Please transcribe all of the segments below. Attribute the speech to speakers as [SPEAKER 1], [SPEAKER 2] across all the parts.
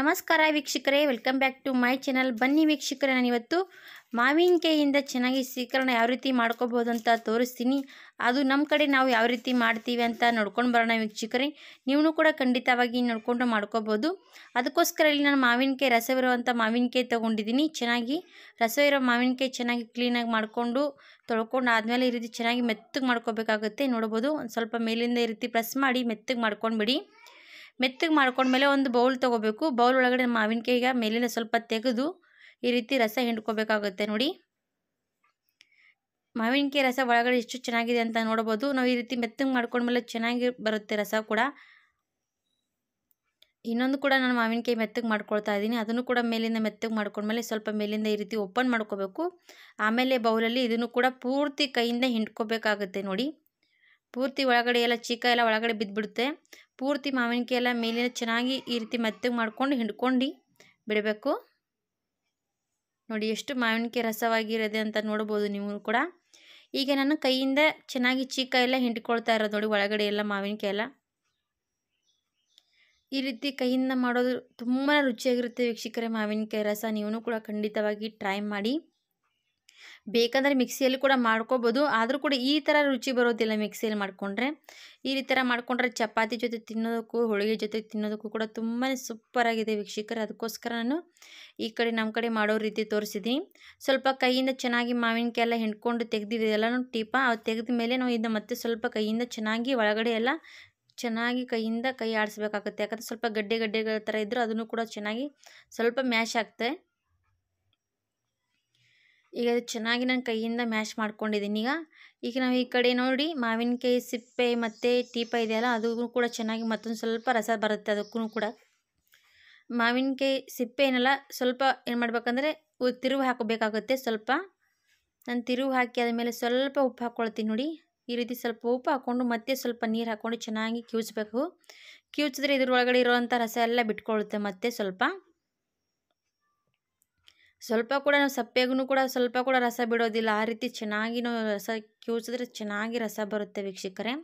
[SPEAKER 1] ನಮಸ್ಕಾರ ವೀಕ್ಷಕರೇ welcome back to my channel ಬನ್ನಿ ವೀಕ್ಷಕರೇ ಇವತ್ತು ಮಾವಿನಕಾಯಿಯಿಂದ ಚೆನ್ನಾಗಿ ಸ್ವೀಕರಣ ಯಾವ ರೀತಿ ಮಾಡ್ಕೋಬೋದು ಅಂತ ತೋರಿಸ್ತೀನಿ ಅದು ನಮ್ಮ ಕಡೆ ನಾವು ಯಾವ ರೀತಿ ಮಾಡ್ತೀವಿ ಅಂತ ನೋಡ್ಕೊಂಡು ಬರೋಣ ವೀಕ್ಷಕರೇ ನೀವು ಕೂಡ ಖಂಡಿತವಾಗಿ ನೋಡಿಕೊಂಡು ಮಾಡ್ಕೋಬೋದು ಅದಕ್ಕೋಸ್ಕರ ಇಲ್ಲಿ ನಾನು ಮಾವಿನಕಾಯಿ ರಸವಿರುವಂಥ ಮಾವಿನಕಾಯಿ ತೊಗೊಂಡಿದ್ದೀನಿ ಚೆನ್ನಾಗಿ ರಸವಿರೋ ಮಾವಿನಕಾಯಿ ಚೆನ್ನಾಗಿ ಕ್ಲೀನಾಗಿ ಮಾಡಿಕೊಂಡು ತೊಳ್ಕೊಂಡು ಆದಮೇಲೆ ಈ ರೀತಿ ಚೆನ್ನಾಗಿ ಮೆತ್ತಗೆ ಮಾಡ್ಕೋಬೇಕಾಗುತ್ತೆ ನೋಡ್ಬೋದು ಒಂದು ಸ್ವಲ್ಪ ಮೇಲಿಂದ ಈ ರೀತಿ ಪ್ರೆಸ್ ಮಾಡಿ ಮೆತ್ತಗೆ ಮಾಡ್ಕೊಂಡ್ಬಿಡಿ ಮೆತ್ತಗೆ ಮಾಡ್ಕೊಂಡ್ಮೇಲೆ ಒಂದು ಬೌಲ್ ತೊಗೋಬೇಕು ಬೌಲ್ ಒಳಗಡೆ ಮಾವಿನಕಾಯಿಗೆ ಮೇಲಿನ ಸ್ವಲ್ಪ ತೆಗೆದು ಈ ರೀತಿ ರಸ ಹಿಂಡ್ಕೋಬೇಕಾಗುತ್ತೆ ನೋಡಿ ಮಾವಿನಕಾಯಿ ರಸ ಒಳಗಡೆ ಎಷ್ಟು ಚೆನ್ನಾಗಿದೆ ಅಂತ ನೋಡ್ಬೋದು ನಾವು ಈ ರೀತಿ ಮೆತ್ತಗೆ ಮಾಡ್ಕೊಂಡ್ಮೇಲೆ ಚೆನ್ನಾಗಿ ಬರುತ್ತೆ ರಸ ಕೂಡ ಇನ್ನೊಂದು ಕೂಡ ನಾನು ಮಾವಿನಕಾಯಿ ಮೆತ್ತಗೆ ಮಾಡ್ಕೊಳ್ತಾ ಇದ್ದೀನಿ ಅದನ್ನು ಕೂಡ ಮೇಲಿಂದ ಮೆತ್ತಗೆ ಮಾಡ್ಕೊಂಡ್ಮೇಲೆ ಸ್ವಲ್ಪ ಮೇಲಿಂದ ಈ ರೀತಿ ಓಪನ್ ಮಾಡ್ಕೋಬೇಕು ಆಮೇಲೆ ಬೌಲಲ್ಲಿ ಇದನ್ನು ಕೂಡ ಪೂರ್ತಿ ಕೈಯಿಂದ ಹಿಂಡ್ಕೋಬೇಕಾಗುತ್ತೆ ನೋಡಿ ಪೂರ್ತಿ ಒಳಗಡೆ ಎಲ್ಲ ಚೀಕ ಎಲ್ಲ ಒಳಗಡೆ ಬಿದ್ದುಬಿಡುತ್ತೆ ಪೂರ್ತಿ ಮಾವಿನಕಾಯಿ ಎಲ್ಲ ಮೇಲಿನ ಚೆನ್ನಾಗಿ ಈ ರೀತಿ ಮೆತ್ತಗೆ ಮಾಡ್ಕೊಂಡು ಹಿಂಡ್ಕೊಂಡು ಬಿಡಬೇಕು ನೋಡಿ ಎಷ್ಟು ಮಾವಿನಕಾಯಿ ರಸವಾಗಿರೋದೆ ಅಂತ ನೋಡ್ಬೋದು ನೀವು ಕೂಡ ಈಗ ನಾನು ಕೈಯಿಂದ ಚೆನ್ನಾಗಿ ಚೀಕ ಎಲ್ಲ ಹಿಂಡ್ಕೊಳ್ತಾ ಇರೋದು ನೋಡಿ ಒಳಗಡೆ ಎಲ್ಲ ಮಾವಿನಕಾಯಿ ಎಲ್ಲ ಈ ರೀತಿ ಕೈಯಿಂದ ಮಾಡೋದು ತುಂಬಾ ರುಚಿಯಾಗಿರುತ್ತೆ ವೀಕ್ಷಕರೇ ಮಾವಿನಕಾಯಿ ರಸ ನೀವು ಕೂಡ ಖಂಡಿತವಾಗಿ ಟ್ರೈ ಮಾಡಿ ಬೇಕಂದರೆ ಮಿಕ್ಸಿಯಲ್ಲಿ ಕೂಡ ಮಾಡ್ಕೋಬೋದು ಆದರೂ ಕೂಡ ಈ ಥರ ರುಚಿ ಬರೋದಿಲ್ಲ ಮಿಕ್ಸಿಯಲ್ಲಿ ಮಾಡಿಕೊಂಡ್ರೆ ಈ ಥರ ಮಾಡಿಕೊಂಡ್ರೆ ಚಪಾತಿ ಜೊತೆ ತಿನ್ನೋದಕ್ಕೂ ಹೋಳಿಗೆ ಜೊತೆ ತಿನ್ನೋದಕ್ಕೂ ಕೂಡ ತುಂಬಾ ಸೂಪರಾಗಿದೆ ವೀಕ್ಷಕರು ಅದಕ್ಕೋಸ್ಕರ ನಾನು ಈ ಕಡೆ ನಮ್ಮ ಕಡೆ ಮಾಡೋ ರೀತಿ ತೋರಿಸಿದ್ದೀನಿ ಸ್ವಲ್ಪ ಕೈಯಿಂದ ಚೆನ್ನಾಗಿ ಮಾವಿನಕಾಯಿ ಎಲ್ಲ ಹಿಂಡ್ಕೊಂಡು ತೆಗೆದಿವಿ ಎಲ್ಲನೂ ಟೀಪ ಅದು ತೆಗೆದ ಮೇಲೆ ನಾವು ಇದನ್ನು ಮತ್ತೆ ಸ್ವಲ್ಪ ಕೈಯಿಂದ ಚೆನ್ನಾಗಿ ಒಳಗಡೆ ಎಲ್ಲ ಚೆನ್ನಾಗಿ ಕೈಯಿಂದ ಕೈ ಆಡಿಸ್ಬೇಕಾಗುತ್ತೆ ಯಾಕಂದರೆ ಸ್ವಲ್ಪ ಗಡ್ಡೆ ಗಡ್ಡೆಗಳ ಥರ ಇದ್ದರೂ ಅದನ್ನು ಕೂಡ ಚೆನ್ನಾಗಿ ಸ್ವಲ್ಪ ಮ್ಯಾಶ್ ಆಗ್ತದೆ ಈಗ ಚೆನ್ನಾಗಿ ನಾನು ಕೈಯಿಂದ ಮ್ಯಾಶ್ ಮಾಡ್ಕೊಂಡಿದ್ದೀನಿ ಈಗ ಈಗ ನಾವು ಈ ಕಡೆ ನೋಡಿ ಮಾವಿನಕಾಯಿ ಸಿಪ್ಪೆ ಮತ್ತು ಟೀಪ ಇದೆಯಲ್ಲ ಅದು ಕೂಡ ಚೆನ್ನಾಗಿ ಮತ್ತೊಂದು ಸ್ವಲ್ಪ ರಸ ಬರುತ್ತೆ ಅದಕ್ಕೂ ಕೂಡ ಮಾವಿನಕಾಯಿ ಸಿಪ್ಪೆ ಸ್ವಲ್ಪ ಏನು ಮಾಡಬೇಕಂದ್ರೆ ತಿರುವು ಹಾಕಬೇಕಾಗುತ್ತೆ ಸ್ವಲ್ಪ ನಾನು ತಿರುವು ಹಾಕಿ ಆದಮೇಲೆ ಸ್ವಲ್ಪ ಉಪ್ಪು ಹಾಕ್ಕೊಳ್ತೀನಿ ನೋಡಿ ಈ ರೀತಿ ಸ್ವಲ್ಪ ಉಪ್ಪು ಹಾಕ್ಕೊಂಡು ಮತ್ತೆ ಸ್ವಲ್ಪ ನೀರು ಹಾಕ್ಕೊಂಡು ಚೆನ್ನಾಗಿ ಕಿವಿಸ್ಬೇಕು ಕಿವುಚಿದ್ರೆ ಇದ್ರೊಳಗಡೆ ಇರೋವಂಥ ರಸ ಎಲ್ಲ ಬಿಟ್ಕೊಳ್ಳುತ್ತೆ ಮತ್ತೆ ಸ್ವಲ್ಪ ಸ್ವಲ್ಪ ಕೂಡ ನಾವು ಸಪ್ಪೆಗೂ ಕೂಡ ಸ್ವಲ್ಪ ಕೂಡ ರಸ ಬಿಡೋದಿಲ್ಲ ಆ ರೀತಿ ಚೆನ್ನಾಗಿ ನಾವು ರಸ ಕಿವುಚಿದ್ರೆ ಚೆನ್ನಾಗಿ ರಸ ಬರುತ್ತೆ ವೀಕ್ಷಕರೇ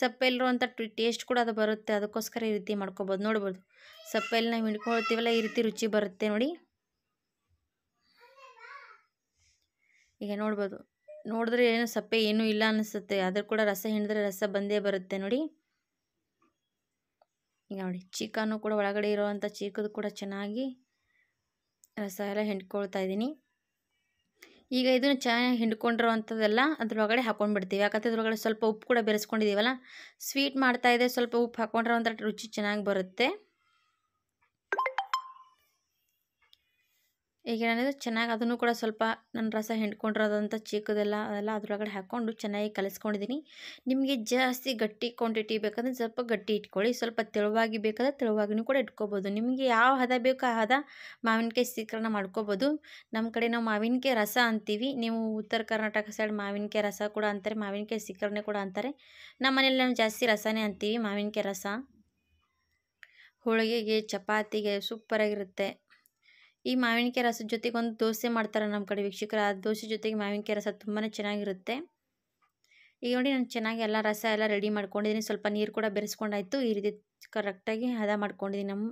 [SPEAKER 1] ಸಪ್ಪೆಲ್ಲಿರುವಂಥ ಟೇಸ್ಟ್ ಕೂಡ ಅದು ಬರುತ್ತೆ ಅದಕ್ಕೋಸ್ಕರ ಈ ರೀತಿ ಮಾಡ್ಕೊಬೋದು ನೋಡ್ಬೋದು ಸಪ್ಪೆಯಲ್ಲಿ ನಾವು ಹಿಡ್ಕೊಳ್ತೀವಲ್ಲ ಈ ರೀತಿ ರುಚಿ ಬರುತ್ತೆ ನೋಡಿ ಈಗ ನೋಡ್ಬೋದು ನೋಡಿದ್ರೆ ಏನು ಸಪ್ಪೆ ಏನೂ ಇಲ್ಲ ಅನಿಸುತ್ತೆ ಆದರೂ ಕೂಡ ರಸ ಹಿಂಡಿದ್ರೆ ರಸ ಬಂದೇ ಬರುತ್ತೆ ನೋಡಿ ಈಗ ನೋಡಿ ಚೀಕನ್ನು ಕೂಡ ಒಳಗಡೆ ಇರುವಂಥ ಚೀಕದ ಕೂಡ ಚೆನ್ನಾಗಿ ರಸ ಎಲ್ಲ ಹಿಂಡ್ಕೊಳ್ತಾ ಇದ್ದೀನಿ ಈಗ ಇದನ್ನು ಚೆನ್ನಾಗಿ ಹಿಂಡ್ಕೊಂಡಿರೋ ಅಂಥದ್ದೆಲ್ಲ ಅದ್ರೊಳಗಡೆ ಹಾಕೊಂಡ್ಬಿಡ್ತೀವಿ ಯಾಕಂದರೆ ಅದ್ರೊಳಗಡೆ ಸ್ವಲ್ಪ ಉಪ್ಪು ಕೂಡ ಬೆರೆಸ್ಕೊಂಡಿದ್ದೀವಲ್ಲ ಸ್ವೀಟ್ ಮಾಡ್ತಾಯಿದ್ದೆ ಸ್ವಲ್ಪ ಉಪ್ಪು ಹಾಕೊಂಡ್ರೆ ಒಂಥರ ರುಚಿ ಚೆನ್ನಾಗಿ ಬರುತ್ತೆ ಏನಂದ್ರೆ ಚೆನ್ನಾಗಿ ಅದನ್ನು ಕೂಡ ಸ್ವಲ್ಪ ನನ್ನ ರಸ ಹಿಂಡ್ಕೊಂಡಿರೋದಂಥ ಚೀಕದೆಲ್ಲ ಅದೆಲ್ಲ ಅದರೊಳಗಡೆ ಹಾಕ್ಕೊಂಡು ಚೆನ್ನಾಗಿ ಕಲಿಸ್ಕೊಂಡಿದ್ದೀನಿ ನಿಮಗೆ ಜಾಸ್ತಿ ಗಟ್ಟಿ ಕ್ವಾಂಟಿಟಿ ಬೇಕಂದ್ರೆ ಸ್ವಲ್ಪ ಗಟ್ಟಿ ಇಟ್ಕೊಳ್ಳಿ ಸ್ವಲ್ಪ ತೆಳುವಾಗಿ ಬೇಕಾದ್ರೆ ತೆಳುವಾಗಿನೂ ಕೂಡ ಇಟ್ಕೋಬೋದು ನಿಮಗೆ ಯಾವ ಹದ ಬೇಕೋ ಆ ಹದ ಮಾವಿನಕಾಯಿ ಸೀಕರಣ ಮಾಡ್ಕೋಬೋದು ನಮ್ಮ ಕಡೆ ನಾವು ಮಾವಿನಕಾಯಿ ರಸ ಅಂತೀವಿ ನೀವು ಉತ್ತರ ಕರ್ನಾಟಕ ಸೈಡ್ ಮಾವಿನಕಾಯಿ ರಸ ಕೂಡ ಅಂತಾರೆ ಮಾವಿನಕಾಯಿ ಸೀಕರಣೆ ಕೂಡ ಅಂತಾರೆ ನಮ್ಮ ಮನೇಲಿ ನಾವು ಜಾಸ್ತಿ ರಸನೇ ಅಂತೀವಿ ಮಾವಿನಕಾಯಿ ರಸ ಹೋಳಿಗೆಗೆ ಚಪಾತಿಗೆ ಸೂಪರಾಗಿರುತ್ತೆ ಈ ಮಾವಿನಕಾಯಿ ರಸದ ಜೊತೆಗೆ ಒಂದು ದೋಸೆ ಮಾಡ್ತಾರೆ ನಮ್ಮ ಕಡೆ ವೀಕ್ಷಕರು ಆ ದೋಸೆ ಜೊತೆಗೆ ಮಾವಿನಕಾಯಿ ರಸ ತುಂಬಾ ಚೆನ್ನಾಗಿರುತ್ತೆ ಈಗ ನೋಡಿ ನಾನು ಚೆನ್ನಾಗಿ ಎಲ್ಲ ರಸ ಎಲ್ಲ ರೆಡಿ ಮಾಡ್ಕೊಂಡಿದ್ದೀನಿ ಸ್ವಲ್ಪ ನೀರು ಕೂಡ ಬೆರೆಸ್ಕೊಂಡಾಯ್ತು ಈ ರೀತಿ ಕರೆಕ್ಟಾಗಿ ಹದ ಮಾಡ್ಕೊಂಡಿದ್ದೀನಿ ನಮ್ಮ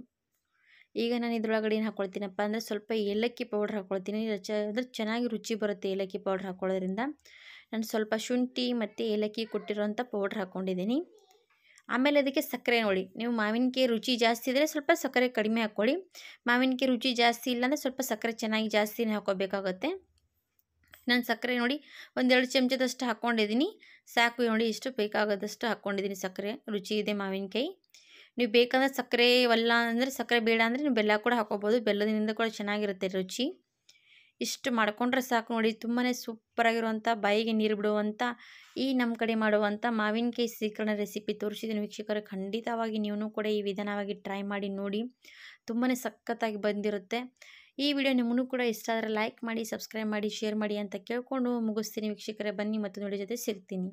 [SPEAKER 1] ಈಗ ನಾನು ಇದ್ರೊಳಗಡೆ ಏನು ಹಾಕ್ಕೊಳ್ತೀನಪ್ಪ ಅಂದರೆ ಸ್ವಲ್ಪ ಏಲಕ್ಕಿ ಪೌಡ್ರ್ ಹಾಕ್ಕೊಳ್ತೀನಿ ರಚ ಅಂದರೆ ಚೆನ್ನಾಗಿ ರುಚಿ ಬರುತ್ತೆ ಏಲಕ್ಕಿ ಪೌಡ್ರ್ ಹಾಕ್ಕೊಳ್ಳೋದ್ರಿಂದ ನಾನು ಸ್ವಲ್ಪ ಶುಂಠಿ ಮತ್ತು ಏಲಕ್ಕಿ ಕೊಟ್ಟಿರೋಂಥ ಪೌಡ್ರ್ ಹಾಕ್ಕೊಂಡಿದ್ದೀನಿ ಆಮೇಲೆ ಅದಕ್ಕೆ ಸಕ್ಕರೆ ನೋಡಿ ನೀವು ಮಾವಿನಕಾಯಿ ರುಚಿ ಜಾಸ್ತಿ ಇದ್ದರೆ ಸ್ವಲ್ಪ ಸಕ್ಕರೆ ಕಡಿಮೆ ಹಾಕ್ಕೊಳ್ಳಿ ಮಾವಿನಕಾಯಿ ರುಚಿ ಜಾಸ್ತಿ ಇಲ್ಲಾಂದರೆ ಸ್ವಲ್ಪ ಸಕ್ಕರೆ ಚೆನ್ನಾಗಿ ಜಾಸ್ತಿನೇ ಹಾಕೋಬೇಕಾಗುತ್ತೆ ನಾನು ಸಕ್ಕರೆ ನೋಡಿ ಒಂದೆರಡು ಚಮಚದಷ್ಟು ಹಾಕ್ಕೊಂಡಿದ್ದೀನಿ ಸಾಕು ನೋಡಿ ಇಷ್ಟು ಬೇಕಾಗದಷ್ಟು ಹಾಕ್ಕೊಂಡಿದ್ದೀನಿ ಸಕ್ಕರೆ ರುಚಿ ಇದೆ ಮಾವಿನಕಾಯಿ ನೀವು ಬೇಕಂದ್ರೆ ಸಕ್ಕರೆ ಅಲ್ಲ ಅಂದರೆ ಸಕ್ಕರೆ ಬೇಡ ಅಂದರೆ ನೀವು ಬೆಲ್ಲ ಕೂಡ ಹಾಕೋಬೋದು ಬೆಲ್ಲದಿಂದ ಕೂಡ ಚೆನ್ನಾಗಿರುತ್ತೆ ರುಚಿ ಇಷ್ಟು ಮಾಡ್ಕೊಂಡ್ರೆ ಸಾಕು ನೋಡಿ ತುಂಬಾ ಸೂಪರಾಗಿರುವಂಥ ಬಾಯಿಗೆ ನೀರು ಬಿಡುವಂಥ ಈ ನಮ್ಮ ಕಡೆ ಮಾಡುವಂಥ ಮಾವಿನಕಾಯಿ ಸೀಕರಣ ರೆಸಿಪಿ ತೋರಿಸಿದ್ದೀನಿ ವೀಕ್ಷಕರು ಖಂಡಿತವಾಗಿ ನೀವು ಕೂಡ ಈ ವಿಧಾನವಾಗಿ ಟ್ರೈ ಮಾಡಿ ನೋಡಿ ತುಂಬಾ ಸಖತ್ತಾಗಿ ಬಂದಿರುತ್ತೆ ಈ ವಿಡಿಯೋ ನಿಮಗೂ ಕೂಡ ಇಷ್ಟ ಆದರೆ ಲೈಕ್ ಮಾಡಿ ಸಬ್ಸ್ಕ್ರೈಬ್ ಮಾಡಿ ಶೇರ್ ಮಾಡಿ ಅಂತ ಕೇಳ್ಕೊಂಡು ಮುಗಿಸ್ತೀನಿ ವೀಕ್ಷಕರೇ ಬನ್ನಿ ಮತ್ತು ನೋಡಿ ಜೊತೆ ಸಿಗ್ತೀನಿ